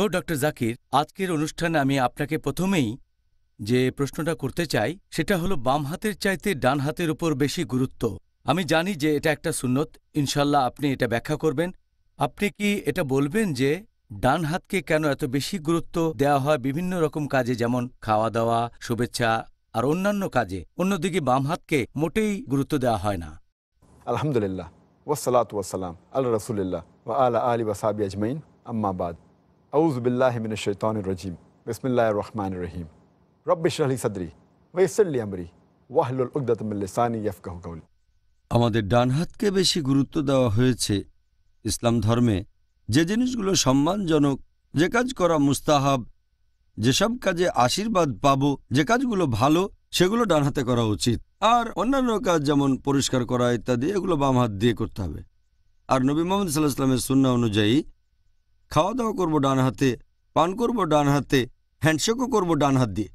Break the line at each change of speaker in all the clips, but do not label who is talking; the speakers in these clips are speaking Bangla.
তো ডক্টর জাকির আজকের অনুষ্ঠানে আমি আপনাকে প্রথমেই যে প্রশ্নটা করতে চাই সেটা হলো বাম হাতের চাইতে ডান হাতের উপর বেশি গুরুত্ব আমি জানি যে এটা একটা সুন্নত ইনশাল্লাহ আপনি এটা ব্যাখ্যা করবেন আপনি কি এটা বলবেন যে ডান হাতকে কেন এত বেশি গুরুত্ব দেওয়া হয় বিভিন্ন রকম কাজে যেমন খাওয়া দাওয়া শুভেচ্ছা আর অন্যান্য কাজে অন্যদিকে বাম হাতকে মোটেই গুরুত্ব দেওয়া হয় না আলহামদুলিল্লাহ ওসালাত ওয়াসালাম আল রসুলিল্লাহ আল্লাহ আলী ওয়াসাবি আজমাইন আম্মাবাদ রহিম আমাদের ডান হাতকে বেশি গুরুত্ব দেওয়া হয়েছে ইসলাম ধর্মে যে জিনিসগুলো সম্মানজনক যে কাজ করা মুস্তাহাব যেসব কাজে আশীর্বাদ পাব যে কাজগুলো ভালো সেগুলো ডান হাতে করা উচিত আর অন্যান্য কাজ যেমন পরিষ্কার করা ইত্যাদি এগুলো বাম হাত দিয়ে করতে হবে আর নবী মোহাম্মদ সাল্লাহ ইসলামের সুন্না অনুযায়ী খাওয়া দাওয়া করব ডান হাতে পান করব ডান হাতে হ্যান্ডশেকও করব ডান হাত দিয়ে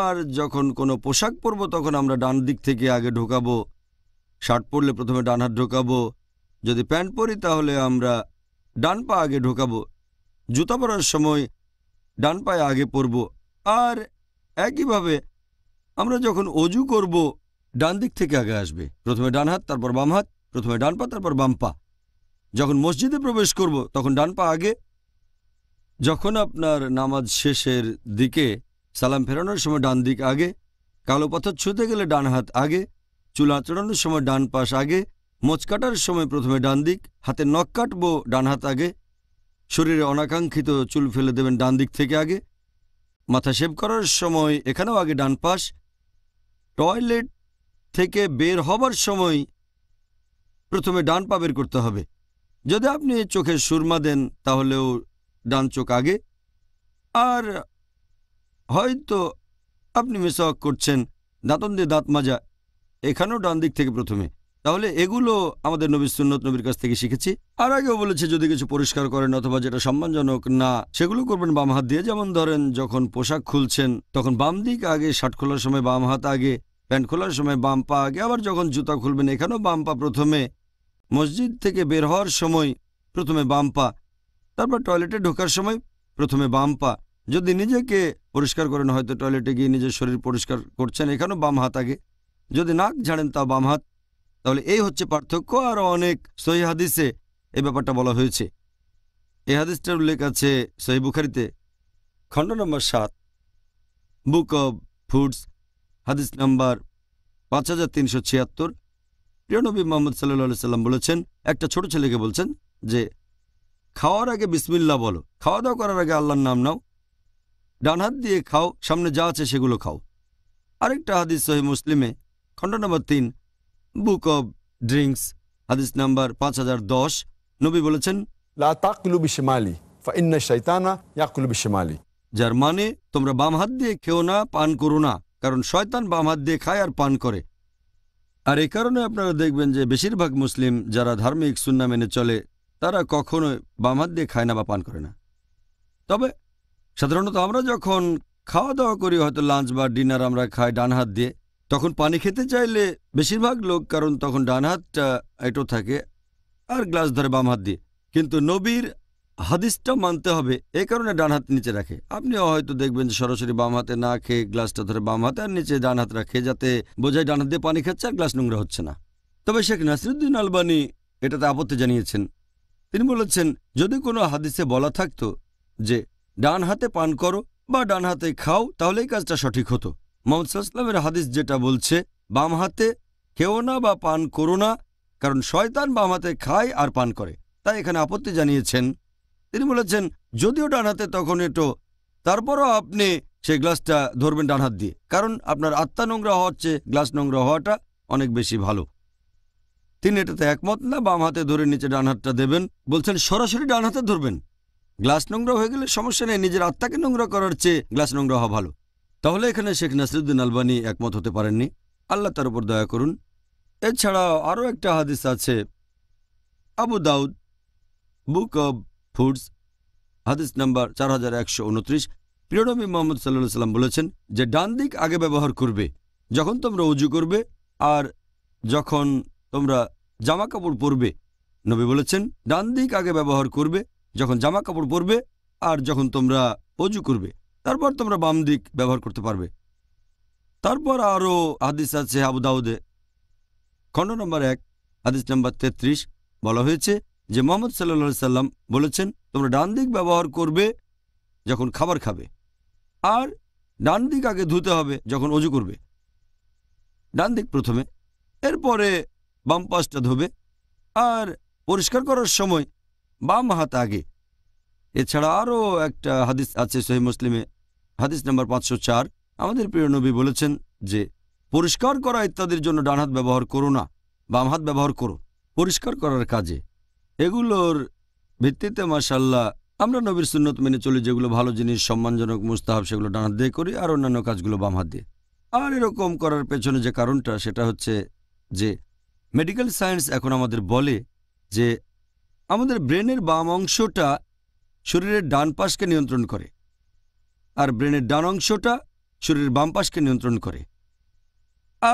আর যখন কোনো পোশাক পরব তখন আমরা ডান দিক থেকে আগে ঢোকাবো শার্ট পরলে প্রথমে ডান হাত ঢোকাবো যদি প্যান্ট পরি তাহলে আমরা ডান পা আগে ঢোকাবো জুতা পরার সময় ডান পায়ে আগে পরব আর একইভাবে আমরা যখন অজু করব ডান দিক থেকে আগে আসবে প্রথমে ডান হাত তারপর বাম হাত প্রথমে ডান পা তারপর বাম পা যখন মসজিদে প্রবেশ করব তখন ডান পা আগে যখন আপনার নামাজ শেষের দিকে সালাম ফেরানোর সময় ডান দিক আগে কালো পাথর ছুঁতে গেলে ডান হাত আগে চুল আঁচড়ানোর সময় ডান পাশ আগে মোচ কাটার সময় প্রথমে ডান দিক হাতে নখ কাটব ডান হাত আগে শরীরে অনাকাঙ্ক্ষিত চুল ফেলে দেবেন ডান দিক থেকে আগে মাথা শেভ করার সময় এখানেও আগে ডান পাশ টয়লেট থেকে বের হবার সময় প্রথমে ডান পা বের করতে হবে যদি আপনি চোখে সুরমা দেন তাহলেও ডান চোখ আগে আর হয়তো আপনি মেসওয়াক করছেন দাঁতন দিয়ে দাঁত মাজা এখানেও ডান দিক থেকে প্রথমে তাহলে এগুলো আমাদের নবী সুন্নত নবীর কাছ থেকে শিখেছি আর আগেও বলেছে যদি কিছু পরিষ্কার করেন অথবা যেটা সম্মানজনক না সেগুলো করবেন বাম হাত দিয়ে যেমন ধরেন যখন পোশাক খুলছেন তখন বাম দিক আগে শার্ট খোলার সময় বাম হাত আগে প্যান্ট খোলার সময় বাম পা আগে আবার যখন জুতা খুলবেন এখানেও বাম পা প্রথমে মসজিদ থেকে বের হওয়ার সময় প্রথমে বাম পা তারপর টয়লেটে ঢোকার সময় প্রথমে বাম পা যদি নিজেকে পরিষ্কার করেন হয়তো টয়লেটে গিয়ে নিজের শরীর পরিষ্কার করছেন এখানেও বাম হাত আগে যদি নাক ঝাড়েন তা বাম হাত তাহলে এই হচ্ছে পার্থক্য আর অনেক সহি হাদিসে এই ব্যাপারটা বলা হয়েছে এই হাদিসটার উল্লেখ আছে সহি বুখারিতে খণ্ড নম্বর সাত বুক অব ফুডস হাদিস নাম্বার পাঁচ হাজার তিনশো ছিয়াত্তর প্রিয়নবী মোহাম্মদ সাল্লি সাল্লাম বলেছেন একটা ছোট ছেলেকে বলছেন যে খাওয়ার আগে বিসমিল্লা বলো খাওয়া দাওয়া করার আগে আল্লাহর নাম নাও ডান হাত দিয়ে খাও সামনে যা আছে সেগুলো খাও আরেকটা হাদিস সহি মুসলিমে খণ্ড নম্বর তিন বুক অব ড্রিঙ্কস হাদিস নাম্বার পাঁচ হাজার দশ নবী বলেছেন যার মানে তোমরা বাম হাত দিয়ে খেও না পান করো না কারণ শয়তান বাম হাত দিয়ে খায় আর পান করে আর এই কারণে আপনারা দেখবেন যে বেশিরভাগ মুসলিম যারা ধার্মিক সুন্না মেনে চলে তারা কখনো বামাত দিয়ে খায় না বা পান করে না তবে সাধারণত আমরা যখন খাওয়া দাওয়া করি হয়তো লাঞ্চ বা ডিনার আমরা খাই ডান হাত দিয়ে তখন পানি খেতে চাইলে বেশিরভাগ লোক কারণ তখন ডান হাতটা এটো থাকে আর গ্লাস ধরে বাম হাত দিয়ে কিন্তু নবীর হাদিসটা মানতে হবে এ কারণে ডান হাত নিচে রাখে আপনি হয়তো দেখবেন যে সরাসরি বাম হাতে না খেয়ে গ্লাসটা ধরে বাম হাতে আর নিচে ডান হাত রাখে যাতে বোঝায় ডান হাত দিয়ে পানি খাচ্ছে আর গ্লাস নোংরা হচ্ছে না তবে শেখ নাসিরুদ্দিন আলবানি এটাতে আপত্তি জানিয়েছেন তিনি বলেছেন যদি কোনো হাদিসে বলা থাকতো যে ডান হাতে পান করো বা ডান হাতে খাও তাহলে এই কাজটা সঠিক হতো মোহাম্মদ সাল্লামের হাদিস যেটা বলছে বাম হাতে খেও না বা পান করো না কারণ শয়তান বাম হাতে খায় আর পান করে তাই এখানে আপত্তি জানিয়েছেন তিনি বলেছেন যদিও ডান হাতে তখন এটো তারপরও আপনি সেই গ্লাসটা ধরবেন ডান হাত দিয়ে কারণ আপনার আত্মা নোংরা হওয়ার চেয়ে গ্লাস নোংরা হওয়াটা অনেক বেশি ভালো তিনি এটাতে একমত না বাম হাতে ধরে নিচে ডান হাতটা দেবেন বলছেন সরাসরি ডান হাতে ধরবেন গ্লাস নোংরা হয়ে গেলে সমস্যা নেই নিজের আত্মাকে নোংরা করার চেয়ে গ্লাস নোংরা হওয়া ভালো তাহলে এখানে শেখ নাসিরুদ্দিন আলবানি একমত হতে পারেননি আল্লাহ তার উপর দয়া করুন এছাড়াও আরও একটা হাদিস আছে Abu Dawud book of foods হাদিস নাম্বার চার হাজার একশো উনত্রিশ প্রিয়নবী মোহাম্মদ সাল্লা সাল্লাম বলেছেন যে ডান দিক আগে ব্যবহার করবে যখন তোমরা উজু করবে আর যখন তোমরা জামা কাপড় পরবে নবী বলেছেন ডান দিক আগে ব্যবহার করবে যখন জামা কাপড় পরবে আর যখন তোমরা অজু করবে তারপর তোমরা বাম দিক ব্যবহার করতে পারবে তারপর আরও হাদিস আছে আবুদাউদে খণ্ড নম্বর এক হাদিস নম্বর তেত্রিশ বলা হয়েছে যে মোহাম্মদ সাল্লা সাল্লাম বলেছেন তোমরা ডান দিক ব্যবহার করবে যখন খাবার খাবে আর ডান দিক আগে ধুতে হবে যখন অজু করবে ডান দিক প্রথমে এরপরে বাম পাশটা ধোবে আর পরিষ্কার করার সময় বাম হাত আগে এছাড়া আরও একটা হাদিস আছে সহি মুসলিমে হাদিস নাম্বার পাঁচশো চার আমাদের প্রিয় নবী বলেছেন যে পরিষ্কার করা ইত্যাদির জন্য ডান হাত ব্যবহার করো না বাম হাত ব্যবহার করো পরিষ্কার করার কাজে এগুলোর ভিত্তিতে মাসাল্লাহ আমরা নবীর সুন্নত মেনে চলি যেগুলো ভালো জিনিস সম্মানজনক মুস্তাহাব সেগুলো ডান হাত দিয়ে করি আর অন্যান্য কাজগুলো বাম হাত দিয়ে আর এরকম করার পেছনে যে কারণটা সেটা হচ্ছে যে মেডিকেল সায়েন্স এখন আমাদের বলে যে আমাদের ব্রেনের বাম অংশটা শরীরের ডান পাশকে নিয়ন্ত্রণ করে আর ব্রেনের ডান অংশটা শরীরের বাম পাশকে নিয়ন্ত্রণ করে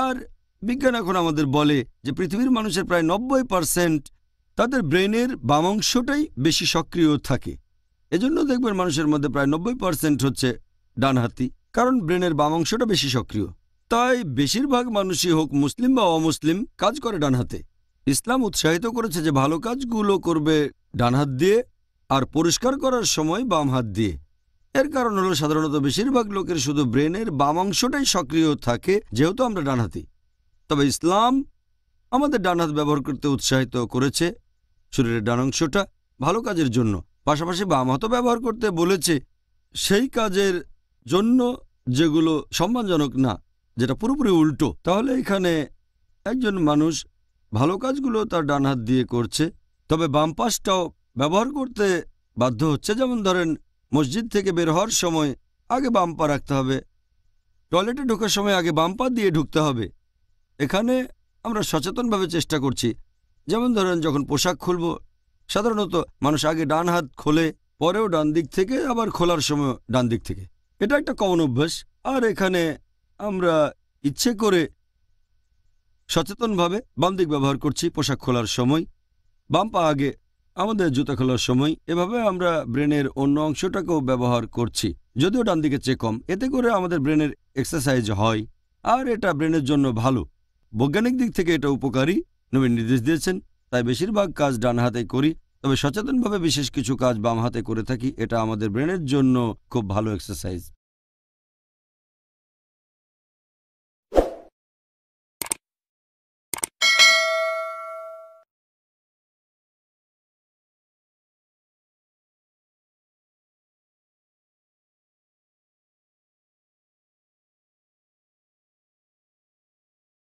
আর বিজ্ঞান এখন আমাদের বলে যে পৃথিবীর মানুষের প্রায় নব্বই পারসেন্ট তাদের ব্রেনের বামাংশটাই বেশি সক্রিয় থাকে এজন্য দেখবেন মানুষের মধ্যে প্রায় নব্বই পার্সেন্ট হচ্ছে ডানহাতি কারণ ব্রেনের বামাংশটা বেশি সক্রিয় তাই বেশিরভাগ মানুষই হোক মুসলিম বা অমুসলিম কাজ করে ডানহাতে ইসলাম উৎসাহিত করেছে যে ভালো কাজগুলো করবে ডানহাত দিয়ে আর পরিষ্কার করার সময় বাম হাত দিয়ে এর কারণ হলো সাধারণত বেশিরভাগ লোকের শুধু ব্রেনের বাম অংশটাই সক্রিয় থাকে যেহেতু আমরা ডানহাতি তবে ইসলাম আমাদের ডানহাত ব্যবহার করতে উৎসাহিত করেছে শরীরের ডান অংশটা ভালো কাজের জন্য পাশাপাশি বাম হাতও ব্যবহার করতে বলেছে সেই কাজের জন্য যেগুলো সম্মানজনক না যেটা পুরোপুরি উল্টো তাহলে এখানে একজন মানুষ ভালো কাজগুলো তার ডান হাত দিয়ে করছে তবে বাম পাশটাও ব্যবহার করতে বাধ্য হচ্ছে যেমন ধরেন মসজিদ থেকে বের হওয়ার সময় আগে বাম পা রাখতে হবে টয়লেটে ঢোকার সময় আগে বাম পা দিয়ে ঢুকতে হবে এখানে আমরা সচেতনভাবে চেষ্টা করছি যেমন ধরেন যখন পোশাক খুলব সাধারণত মানুষ আগে ডান হাত খোলে পরেও ডান দিক থেকে আবার খোলার সময় ডান দিক থেকে এটা একটা কমন অভ্যাস আর এখানে আমরা ইচ্ছে করে সচেতনভাবে বাম দিক ব্যবহার করছি পোশাক খোলার সময় বাম পা আগে আমাদের জুতা খোলার সময় এভাবে আমরা ব্রেনের অন্য অংশটাকেও ব্যবহার করছি যদিও ডান দিকে চেয়ে কম এতে করে আমাদের ব্রেনের এক্সারসাইজ হয় আর এটা ব্রেনের জন্য ভালো বৈজ্ঞানিক দিক থেকে এটা উপকারী নবীর নির্দেশ দিয়েছেন তাই বেশিরভাগ কাজ ডান হাতে করি তবে সচেতনভাবে বিশেষ কিছু কাজ বাম হাতে করে থাকি এটা আমাদের ব্রেনের জন্য খুব ভালো এক্সারসাইজ